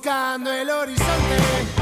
buscando el horizonte.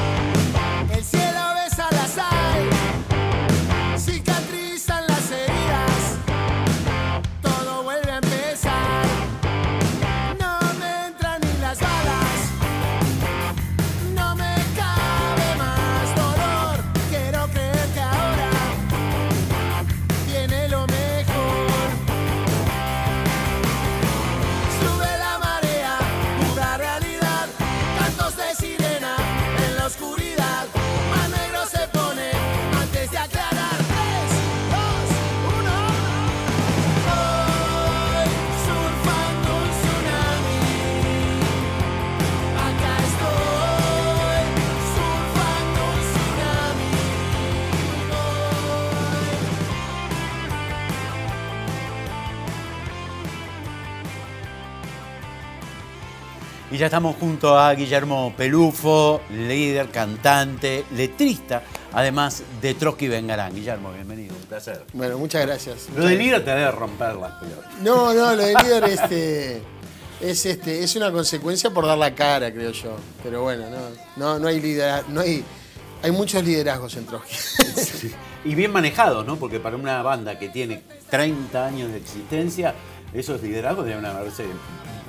ya estamos junto a Guillermo Pelufo, líder, cantante, letrista, además de Trotsky Vengarán. Guillermo, bienvenido, un placer. Bueno, muchas gracias. Lo de líder te debe romper las pelotas. No, no, lo de líder este, es, este, es una consecuencia por dar la cara, creo yo. Pero bueno, no, no, hay líder, no hay... Hay muchos liderazgos en Trotsky. Y bien manejados, ¿no? Porque para una banda que tiene 30 años de existencia, esos liderazgos deben haberse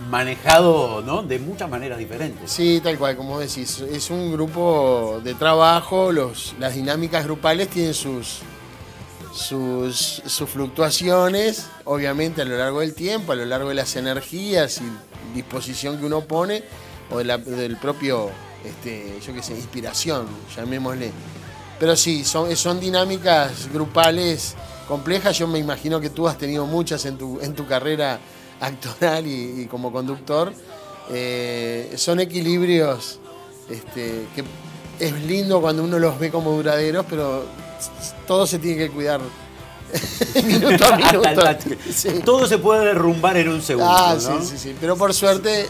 manejado de muchas maneras diferentes. Sí, tal cual, como decís, es un grupo de trabajo, los, las dinámicas grupales tienen sus, sus, fluctuaciones, obviamente a lo largo del tiempo, a lo largo de las energías y disposición que uno pone, o del propio, este, yo qué sé, inspiración, llamémosle. Pero sí, son, son dinámicas grupales complejas, yo me imagino que tú has tenido muchas en tu, en tu carrera actoral y, como conductor, eh, son equilibrios este, que es lindo cuando uno los ve como duraderos, pero todo se tiene que cuidar minuto a minuto. Todo se puede derrumbar en un segundo. Ah, pero por suerte,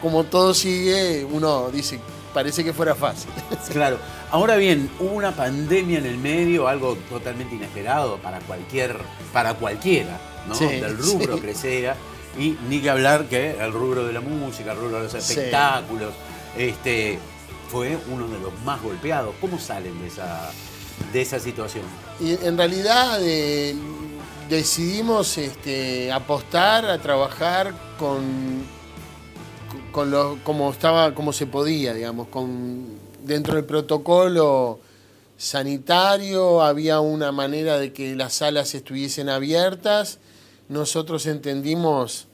como todo sigue, uno dice, parece que fuera fácil. claro. Ahora bien, hubo una pandemia en el medio, algo totalmente inesperado para cualquier, para cualquiera. ¿no? del rubro crecera Y ni que hablar que el rubro de la música, el rubro de los espectáculos, este, fue uno de los más golpeados. ¿Cómo salen de esa, de esa situación? Y en realidad eh, decidimos este, apostar a trabajar con, con lo, como, estaba, como se podía, digamos, con, dentro del protocolo sanitario, había una manera de que las salas estuviesen abiertas nosotros entendimos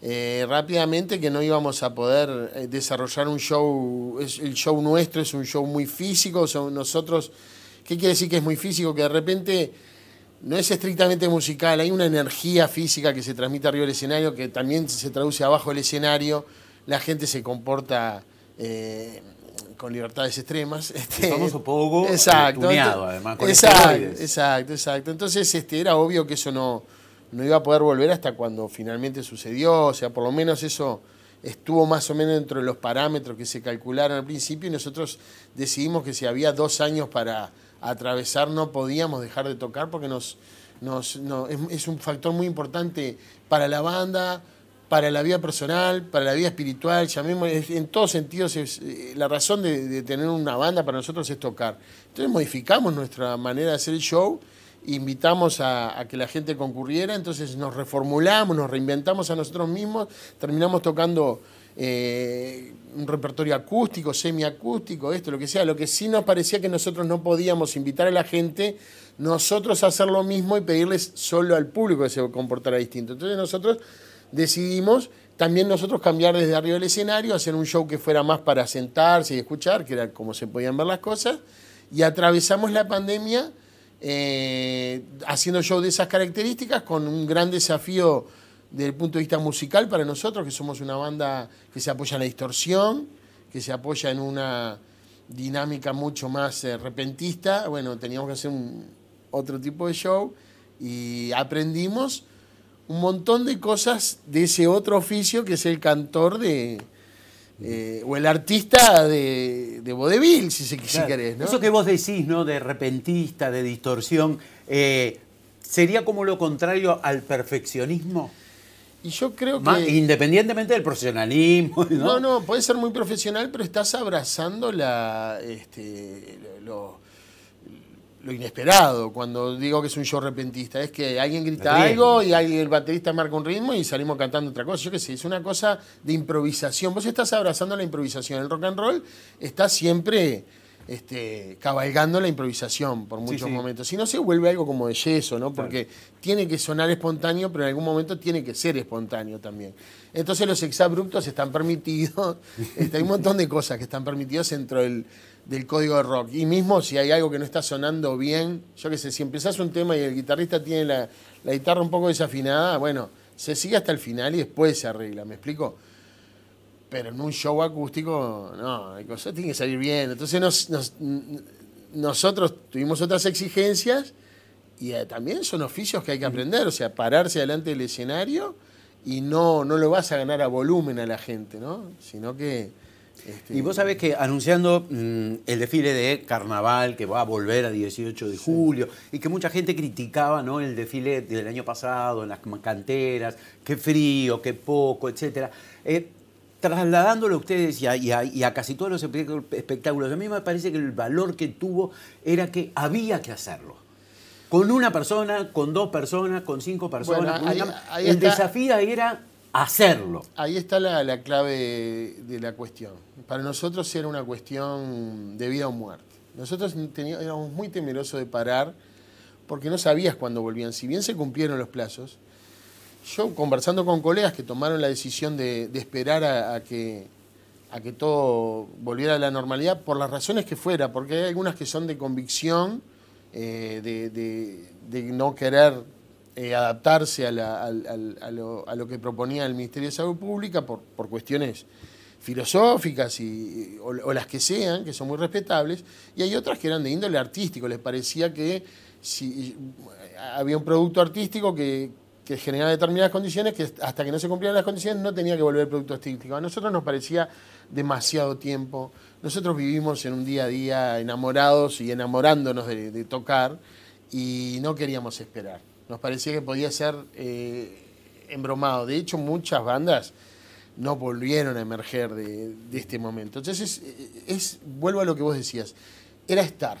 eh, rápidamente que no íbamos a poder eh, desarrollar un show, el show nuestro es un show muy físico, son nosotros, ¿qué quiere decir que es muy físico? Que de repente no es estrictamente musical, hay una energía física que se transmite arriba del escenario, que también se traduce abajo del escenario, la gente se comporta... Eh, con libertades extremas. Este, un poco exacto, además. Con exacto, exacto, exacto. Entonces este, era obvio que eso no, no iba a poder volver hasta cuando finalmente sucedió, o sea, por lo menos eso estuvo más o menos dentro de los parámetros que se calcularon al principio y nosotros decidimos que si había dos años para atravesar no podíamos dejar de tocar porque nos, es, un factor muy importante para la banda, para la vida personal, para la vida espiritual, llamemos, en todos sentidos, eh, la razón de, de tener una banda para nosotros es tocar. Entonces modificamos nuestra manera de hacer el show invitamos a, que la gente concurriera, entonces nos reformulamos, nos reinventamos a nosotros mismos, terminamos tocando eh, un repertorio acústico, semiacústico, esto, lo que sea, lo que sí nos parecía que nosotros no podíamos invitar a la gente, nosotros hacer lo mismo y pedirles solo al público que se comportara distinto. Entonces nosotros decidimos también nosotros cambiar desde arriba del escenario, hacer un show que fuera más para sentarse y escuchar, que era como se podían ver las cosas, y atravesamos la pandemia eh, haciendo show de esas características, con un gran desafío desde el punto de vista musical para nosotros, que somos una banda que se apoya en la distorsión, que se apoya en una dinámica mucho más eh, repentista. Bueno, teníamos que hacer un, otro tipo de show y aprendimos un montón de cosas de ese otro oficio que es el cantor de, eh, o el artista de, de vodevil, si, se, querés. Eso que vos decís, ¿no? De repentista, de distorsión, eh, ¿sería como lo contrario al perfeccionismo? Y yo creo que. independientemente del profesionalismo. ¿no? no, no, puede ser muy profesional, pero estás abrazando la. Este, lo, lo inesperado cuando digo que es un show repentista. Es que alguien grita algo y el baterista marca un ritmo y salimos cantando otra cosa. Yo qué sé, es una cosa de improvisación. Vos estás abrazando la improvisación. El rock and roll está siempre este, cabalgando la improvisación por muchos momentos. Si no se vuelve algo como de yeso, ¿no? Porque tiene que sonar espontáneo, pero en algún momento tiene que ser espontáneo también. Entonces los exabruptos están permitidos, este, hay un montón de cosas que están permitidas dentro del, código de rock. Y mismo si hay algo que no está sonando bien, yo qué sé, si empezás un tema y el guitarrista tiene la, la guitarra un poco desafinada, bueno, se sigue hasta el final y después se arregla, ¿me explico? Pero en un show acústico, no, hay cosas que salir bien. Entonces nosotros tuvimos otras exigencias y eh, también son oficios que hay que aprender, o sea, pararse delante del escenario y no, no lo vas a ganar a volumen a la gente, ¿no? Sino que... Este, y vos sabés que anunciando mm, el desfile de carnaval que va a volver a 18 de julio y que mucha gente criticaba ¿no? el desfile del año pasado en las canteras, qué frío, qué poco, etc trasladándolo a ustedes y a, casi todos los espectáculos, a mí me parece que el valor que tuvo era que había que hacerlo. Con una persona, con dos personas, con cinco personas. el desafío era hacerlo. Ahí está la, clave de, la cuestión. Para nosotros era una cuestión de vida o muerte. Nosotros éramos muy temerosos de parar porque no sabías cuándo volvían. Si bien se cumplieron los plazos, yo conversando con colegas que tomaron la decisión de, esperar a, que, a que todo volviera a la normalidad, por las razones que fuera, porque hay algunas que son de convicción, eh, de, no querer eh, adaptarse a, lo, que proponía el Ministerio de Salud Pública por, cuestiones filosóficas y, o, o, las que sean, que son muy respetables, y hay otras que eran de índole artístico, les parecía que si, había un producto artístico que, que generaba determinadas condiciones que hasta que no se cumplieran las condiciones no tenía que volver el producto estético. A nosotros nos parecía demasiado tiempo. Nosotros vivimos en un día a día enamorados y enamorándonos de, tocar y no queríamos esperar. Nos parecía que podía ser eh, embromado. De hecho, muchas bandas no volvieron a emerger de, este momento. Entonces, eh, es, vuelvo a lo que vos decías, era estar,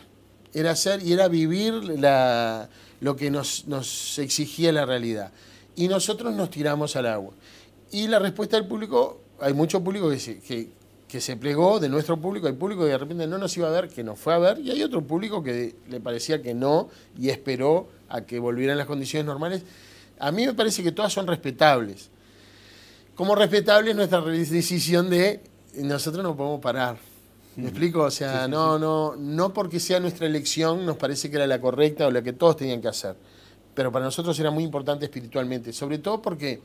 era ser y era vivir la lo que nos, exigía la realidad. Y nosotros nos tiramos al agua. Y la respuesta del público, hay mucho público que se, se plegó de nuestro público, hay público que de repente no nos iba a ver, que nos fue a ver, y hay otro público que le parecía que no y esperó a que volvieran las condiciones normales. A mí me parece que todas son respetables. Como respetable es nuestra decisión de nosotros no podemos parar. ¿Me explico? O sea, no, no, no porque sea nuestra elección nos parece que era la correcta o la que todos tenían que hacer. Pero para nosotros era muy importante espiritualmente, sobre todo porque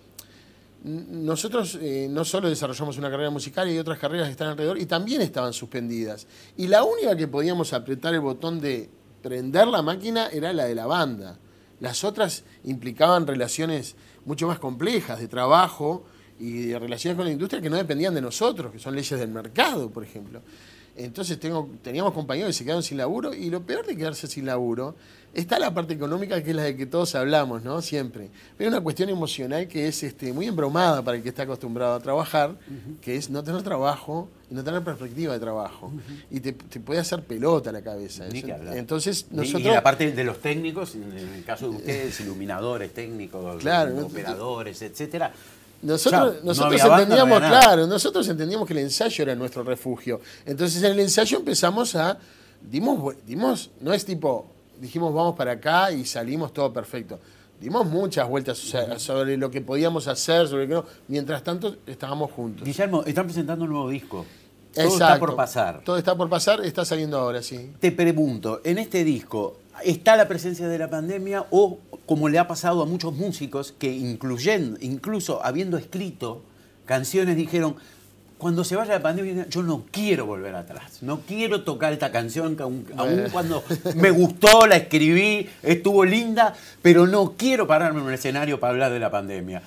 nosotros eh, no solo desarrollamos una carrera musical y otras carreras que están alrededor y también estaban suspendidas. Y la única que podíamos apretar el botón de prender la máquina era la de la banda. Las otras implicaban relaciones mucho más complejas de trabajo y de relaciones con la industria que no dependían de nosotros, que son leyes del mercado, por ejemplo. Entonces teníamos compañeros que se quedaron sin laburo y lo peor de quedarse sin laburo está la parte económica que es la de que todos hablamos, ¿no? Siempre. Pero una cuestión emocional que es este, muy embromada para el que está acostumbrado a trabajar, que es no tener trabajo y no tener perspectiva de trabajo. Y te, puede hacer pelota la cabeza. Entonces nosotros... Y, la parte de los técnicos, en el caso de ustedes, iluminadores, técnicos, operadores, etcétera nosotros, nosotros entendíamos, claro, nosotros entendíamos que el ensayo era nuestro refugio. Entonces en el ensayo empezamos a. Dimos, dimos, no es tipo, dijimos vamos para acá y salimos todo perfecto. Dimos muchas vueltas sobre lo que podíamos hacer, sobre lo que no. Mientras tanto estábamos juntos. Guillermo, están presentando un nuevo disco. Todo está por pasar. Todo está por pasar, está saliendo ahora, sí. Te pregunto, en este disco, está la presencia de la pandemia o como le ha pasado a muchos músicos que incluso habiendo escrito canciones dijeron, cuando se vaya la pandemia, yo no quiero volver atrás, no quiero tocar esta canción, aun, cuando me gustó, la escribí, estuvo linda, pero no quiero pararme en un escenario para hablar de la pandemia.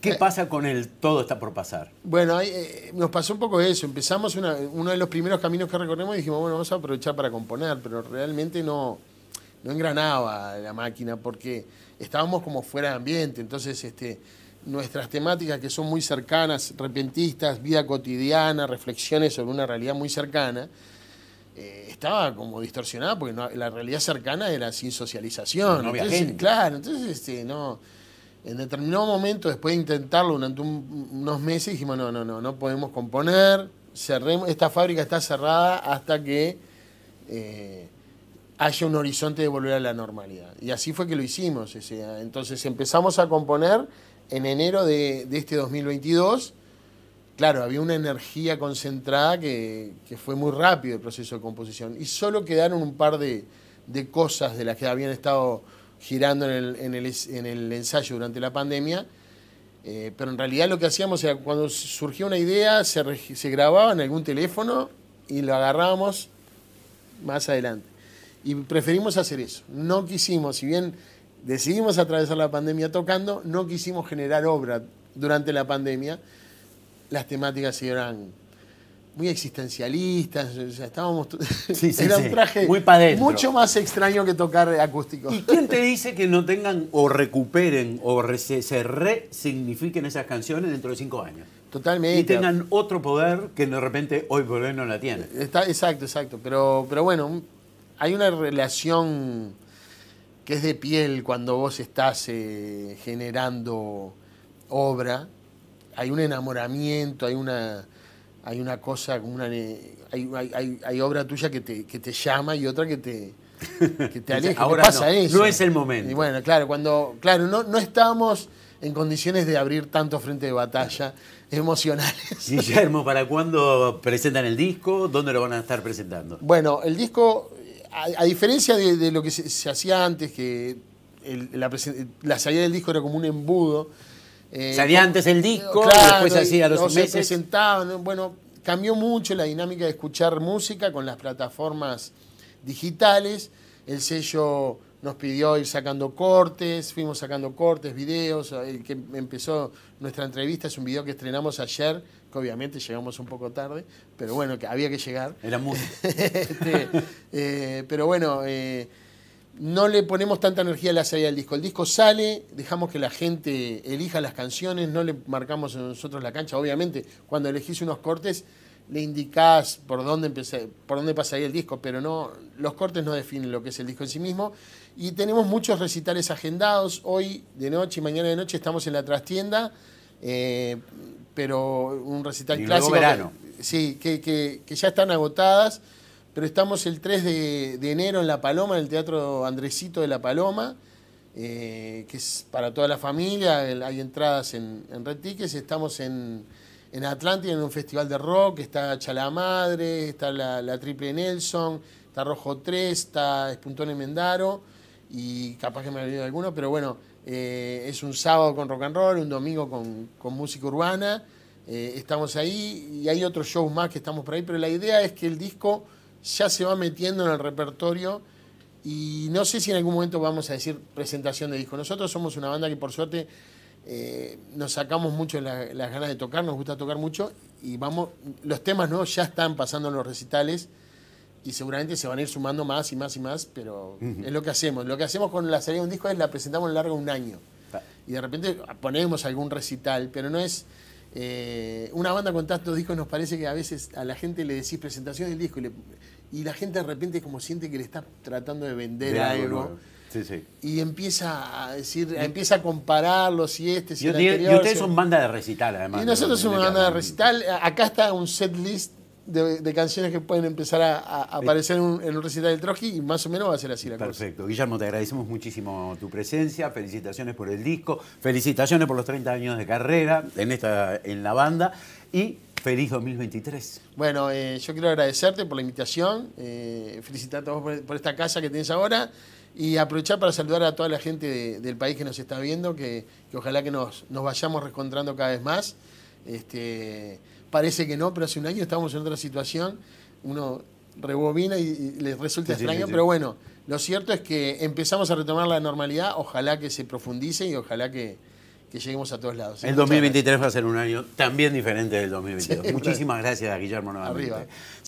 ¿Qué eh. pasa con el todo está por pasar? Bueno, eh, nos pasó un poco eso. Empezamos uno de los primeros caminos que recorremos y dijimos, bueno, vamos a aprovechar para componer, pero realmente no, no engranaba la máquina porque estábamos como fuera de ambiente. Entonces, este, nuestras temáticas que son muy cercanas, repentistas, vida cotidiana, reflexiones sobre una realidad muy cercana, eh, estaba como distorsionada porque la realidad cercana era sin socialización. No había Claro, entonces este, no. En determinado momento, después de intentarlo durante unos meses, dijimos, no, no, no, no podemos componer, cerremos, esta fábrica está cerrada hasta que eh, haya un horizonte de volver a la normalidad. Y así fue que lo hicimos. entonces empezamos a componer en enero de, este 2022. Claro, había una energía concentrada que, fue muy rápido el proceso de composición. Y solo quedaron un par de, cosas de las que habían estado girando en el, ensayo durante la pandemia. Eh, pero en realidad lo que hacíamos era cuando surgía una idea, se grababa en algún teléfono y lo agarrábamos más adelante. Y preferimos hacer eso. No quisimos, si bien decidimos atravesar la pandemia tocando, no quisimos generar obra durante la pandemia. Las temáticas eran muy existencialistas, estábamos era un traje mucho más extraño que tocar acústico. ¿Y quién te dice que no tengan o recuperen o se resignifiquen esas canciones dentro de cinco años? Totalmente. Y tengan otro poder que de repente hoy por hoy no la tienen. Está, exacto, exacto. Pero, pero bueno, hay una relación que es de piel cuando vos estás eh, generando obra. Hay un enamoramiento, hay una, hay una cosa, una, hay, obra tuya que te, llama y otra que te, aleja. Ahora no, eso? no es el momento. Y bueno, claro, cuando, claro, no, no estamos en condiciones de abrir tanto frente de batalla emocionales. Guillermo, ¿para cuándo presentan el disco? ¿Dónde lo van a estar presentando? Bueno, el disco a, diferencia de, lo que se, hacía antes, que la, salida del disco era como un embudo. Eh, Salía antes el disco después se hacía los meses. Se presentaban, bueno, cambió mucho la dinámica de escuchar música con las plataformas digitales. El sello nos pidió ir sacando cortes, fuimos sacando cortes, videos. El que empezó nuestra entrevista es un video que estrenamos ayer, que obviamente llegamos un poco tarde, pero bueno, que había que llegar. Era música. Este, eh, pero bueno, eh, no le ponemos tanta energía a la salida del disco. El disco sale, dejamos que la gente elija las canciones, no le marcamos nosotros la cancha. Obviamente, cuando elegís unos cortes le indicás por dónde, empecé, por dónde pasaría el disco, pero no, los cortes no definen lo que es el disco en sí mismo. Y tenemos muchos recitales agendados. Hoy de noche y mañana de noche estamos en la trastienda, eh, pero un recital clásico. verano. sí, que, ya están agotadas, pero estamos el 3 de, enero en La Paloma, en el Teatro Andresito de La Paloma. Eh, que es para toda la familia, hay entradas en, en Red Tickets, estamos en, en Atlanta en un festival de rock, está Chalamadre, está la, Triple Nelson, está Rojo 3, está Espuntón Mendaro, y capaz que me ha olvidado alguno, pero bueno, eh, es un sábado con rock and roll, un domingo con, música urbana, eh, estamos ahí y hay otros shows más que estamos por ahí, pero la idea es que el disco ya se va metiendo en el repertorio y no sé si en algún momento vamos a decir presentación de disco. Nosotros somos una banda que por suerte eh, nos sacamos mucho las ganas de tocar, nos gusta tocar mucho y vamos, los temas nuevos ya están pasando en los recitales y seguramente se van a ir sumando más y más y más, pero es lo que hacemos. Lo que hacemos con la salida de un disco es la presentamos lo largo un año ah. y de repente ponemos algún recital, pero no es... Eh, una banda con tantos discos nos parece que a veces a la gente le decís presentación del disco y, la gente de repente como siente que le está tratando de vender algo y empieza a decir, empieza a compararlos y este, si y, y ustedes son banda de recital, además. Y nosotros somos banda de recital. Acá está un set list de, canciones que pueden empezar a, eh, aparecer en un, recital del Trotsky y más o menos va a ser así la cosa. Perfecto. Guillermo, te agradecemos muchísimo tu presencia. Felicitaciones por el disco. Felicitaciones por los 30 años de carrera en, esta, en la banda. Y Feliz 2023. Bueno, eh, yo quiero agradecerte por la invitación, felicitar eh, felicitarte a por, esta casa que tienes ahora y aprovechar para saludar a toda la gente del país que nos está viendo, que, ojalá que nos, vayamos reencontrando cada vez más. Este, parece que no, pero hace un año estábamos en otra situación. Uno rebobina y, les resulta extraño, pero bueno, lo cierto es que empezamos a retomar la normalidad, ojalá que se profundice y ojalá que, que lleguemos a todos lados. El 2023 va a ser un año también diferente del 2022. Muchísimas gracias gracias, Guillermo, nuevamente. Arriba.